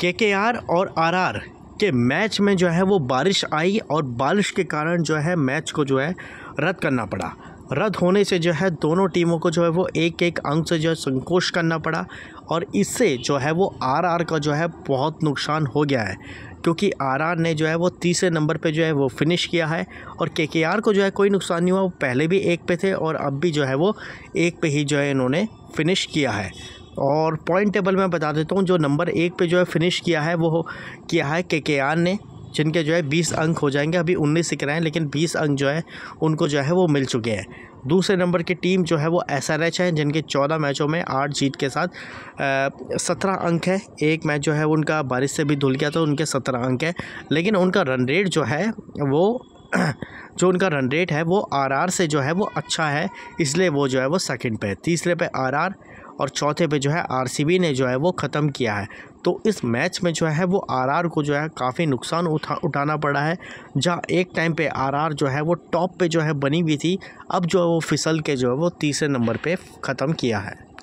के के आर और आर आर के मैच में जो है वो बारिश आई और बारिश के कारण जो है मैच को जो है रद्द करना पड़ा रद्द होने से जो है दोनों टीमों को जो है वो एक एक अंक से जो है संकोच करना पड़ा और इससे जो है वो आरआर का जो है बहुत नुकसान हो गया है क्योंकि आरआर ने जो है वो तीसरे नंबर पे जो है वो फिनिश किया है और केकेआर को जो है कोई नुकसान नहीं हुआ वो पहले भी एक पे थे और अब भी जो है वो एक पे ही जो है इन्होंने फिनिश किया है और पॉइंट टेबल में बता देता हूँ जो नंबर एक पे जो है फिनिश किया है वो किया है के के आर ने जिनके जो है बीस अंक हो जाएंगे अभी उन्नीस से रहे हैं लेकिन बीस अंक जो है उनको जो है वो मिल चुके हैं दूसरे नंबर की टीम जो है वो एस आर एच है जिनके चौदह मैचों में आठ जीत के साथ सत्रह अंक है एक मैच जो है उनका बारिश से भी धुल गया तो उनके सत्रह अंक है लेकिन उनका रन रेट जो है वो जो उनका रन रेट है वो आर से जो है वो अच्छा है इसलिए वो जो है वो सेकेंड पर है तीसरे पे आर और चौथे पे जो है आरसीबी ने जो है वो ख़त्म किया है तो इस मैच में जो है वो आरआर को जो है काफ़ी नुकसान उठा उठाना पड़ा है जहाँ एक टाइम पे आरआर जो है वो टॉप पे जो है बनी हुई थी अब जो है वो फिसल के जो है वो तीसरे नंबर पे ख़त्म किया है